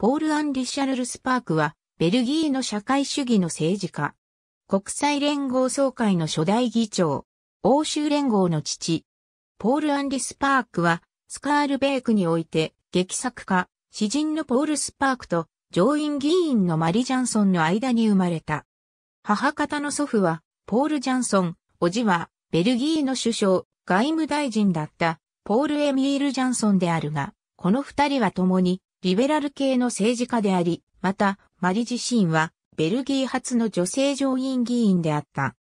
ポール・アン・リシャルル・スパークは、ベルギーの社会主義の政治家。国際連合総会の初代議長。欧州連合の父。ポール・アンリ・スパークは、スカールベークにおいて、劇作家、詩人のポール・スパークと、上院議員のマリ・ジャンソンの間に生まれた。母方の祖父は、ポール・ジャンソン、叔父は、ベルギーの首相、外務大臣だった、ポール・エミール・ジャンソンであるが、この二人は共に、リベラル系の政治家であり、また、マリ自身は、ベルギー初の女性上院議員であった。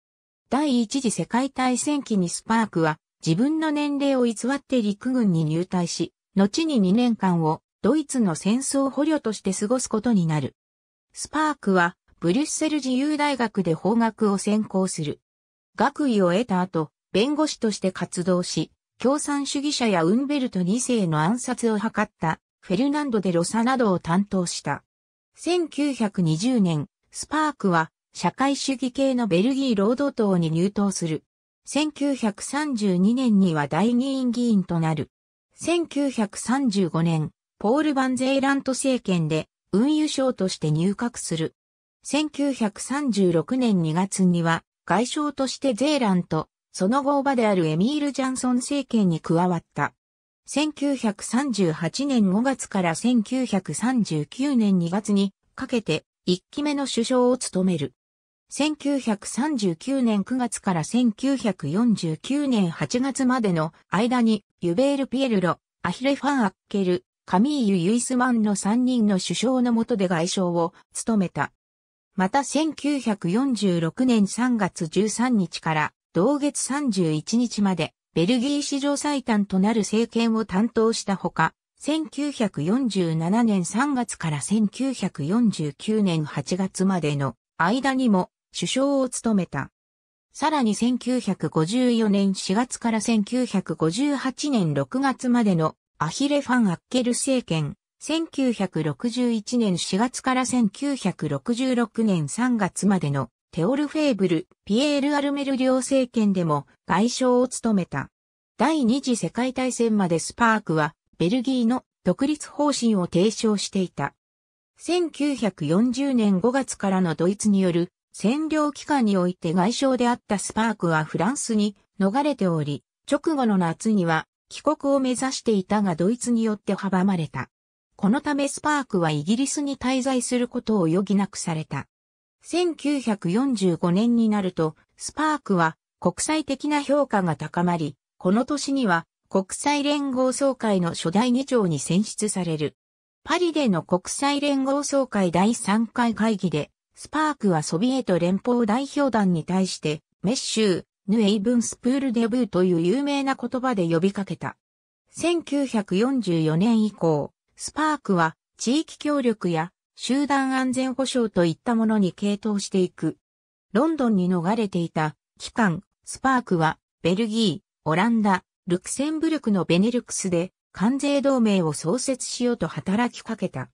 第一次世界大戦期にスパークは、自分の年齢を偽って陸軍に入隊し、後に2年間をドイツの戦争捕虜として過ごすことになる。スパークはブリュッセル自由大学で法学を専攻する。学位を得た後、弁護士として活動し、共産主義者やウンベルト2世の暗殺を図ったフェルナンド・デ・ロサなどを担当した。1920年、スパークは社会主義系のベルギー労働党に入党する。1932年には大議員議員となる。1935年、ポール・バンゼーラント政権で運輸省として入閣する。1936年2月には外相としてゼーランと、その後場であるエミール・ジャンソン政権に加わった。1938年5月から1939年2月にかけて1期目の首相を務める。1939年9月から1949年8月までの間に、ユベール・ピエルロ、アヒレ・ファン・アッケル、カミーユ・ユイスマンの3人の首相の下で外相を務めた。また1946年3月13日から同月31日までベルギー史上最短となる政権を担当したほか、1947年3月から1949年8月までの間にも首相を務めた。さらに1954年4月から1958年6月までのアヒレ・ファン・アッケル政権、1961年4月から1966年3月までのテオル・フェーブル、ピエール・アルメル両政権でも外相を務めた。第二次世界大戦までスパークは、ベルギーの独立方針を提唱していた。1940年5月からのドイツによる占領期間において外相であったスパークはフランスに逃れており、直後の夏には帰国を目指していたがドイツによって阻まれた。このためスパークはイギリスに滞在することを余儀なくされた。1945年になると、スパークは国際的な評価が高まり、この年には国際連合総会の初代議長に選出される。パリでの国際連合総会第3回会議で、スパークはソビエト連邦代表団に対して、メッシュー、ヌエイブンスプールデブーという有名な言葉で呼びかけた。1944年以降、スパークは地域協力や集団安全保障といったものに傾倒していく。ロンドンに逃れていた機関、スパークは、ベルギー、オランダ、ルクセンブルクのベネルクスで、関税同盟を創設しようと働きかけた。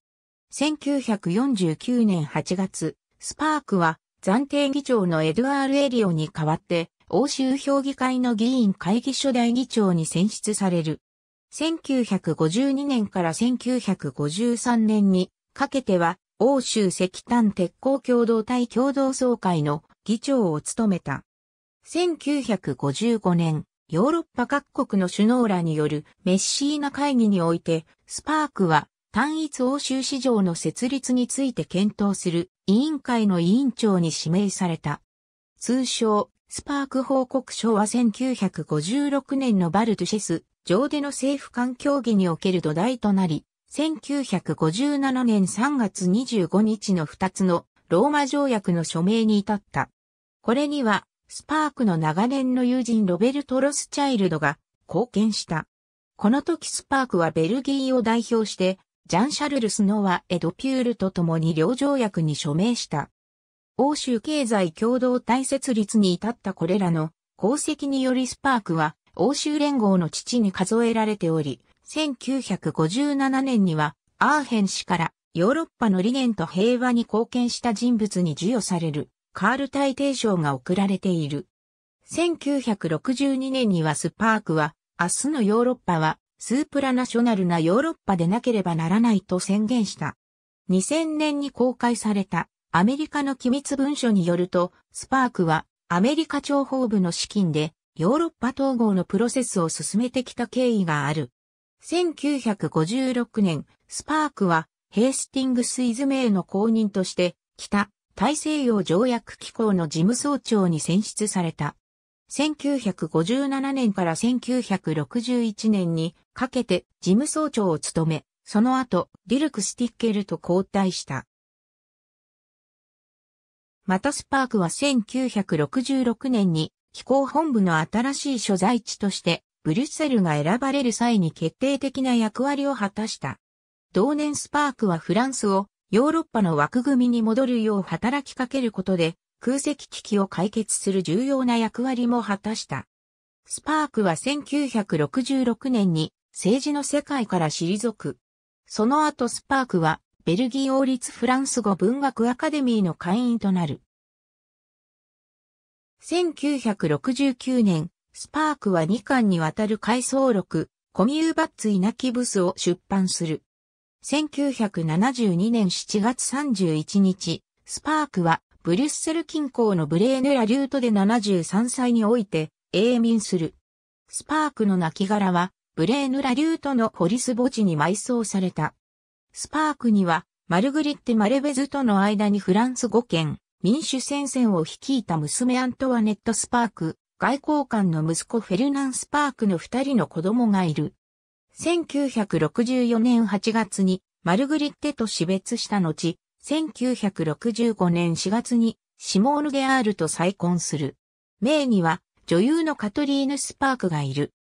1949年8月、スパークは、暫定議長のエドワール・エリオに代わって、欧州評議会の議員会議所代議長に選出される。1952年から1953年にかけては、欧州石炭鉄鋼共同体共同総会の議長を務めた。1955年、ヨーロッパ各国の首脳らによるメッシーナ会議において、スパークは単一欧州市場の設立について検討する委員会の委員長に指名された。通称、スパーク報告書は1956年のバルトシェス上での政府間協議における土台となり、1957年3月25日の2つのローマ条約の署名に至った。これには、スパークの長年の友人ロベルト・ロスチャイルドが貢献した。この時スパークはベルギーを代表して、ジャン・シャルルス・ノワ・エドピュールと共に両条約に署名した。欧州経済共同体設立に至ったこれらの功績によりスパークは欧州連合の父に数えられており、1957年には、アーヘン氏からヨーロッパの理念と平和に貢献した人物に授与されるカール大帝賞が贈られている。1962年にはスパークは、明日のヨーロッパはスープラナショナルなヨーロッパでなければならないと宣言した。2000年に公開されたアメリカの機密文書によると、スパークはアメリカ情報部の資金でヨーロッパ統合のプロセスを進めてきた経緯がある。1956年、スパークはヘイスティングス・イズメイの公認として、北大西洋条約機構の事務総長に選出された。1957年から1961年にかけて事務総長を務め、その後、ディルク・スティッケルと交代した。またスパークは1966年に機構本部の新しい所在地としてブリュッセルが選ばれる際に決定的な役割を果たした。同年スパークはフランスをヨーロッパの枠組みに戻るよう働きかけることで空席危機を解決する重要な役割も果たした。スパークは1966年に政治の世界から退く。その後スパークはベルギー王立フランス語文学アカデミーの会員となる。1969年、スパークは2巻にわたる回想録、コミューバッツイナキブスを出版する。1972年7月31日、スパークはブリュッセル近郊のブレーヌラリュートで73歳において永眠する。スパークの亡骸はブレーヌラリュートのポリス墓地に埋葬された。スパークにはマルグリッテ・マレベズとの間にフランス5県民主戦線を率いた娘アントワネット・スパーク、外交官の息子フェルナン・スパークの二人の子供がいる。1964年8月にマルグリッテと死別した後、1965年4月にシモール・ゲアールと再婚する。名には女優のカトリーヌ・スパークがいる。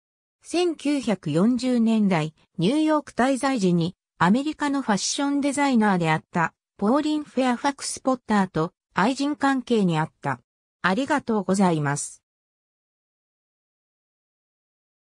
1940年代、ニューヨーク滞在時にアメリカのファッションデザイナーであったポーリン・フェアファクス・ポッターと愛人関係にあった。ありがとうございます。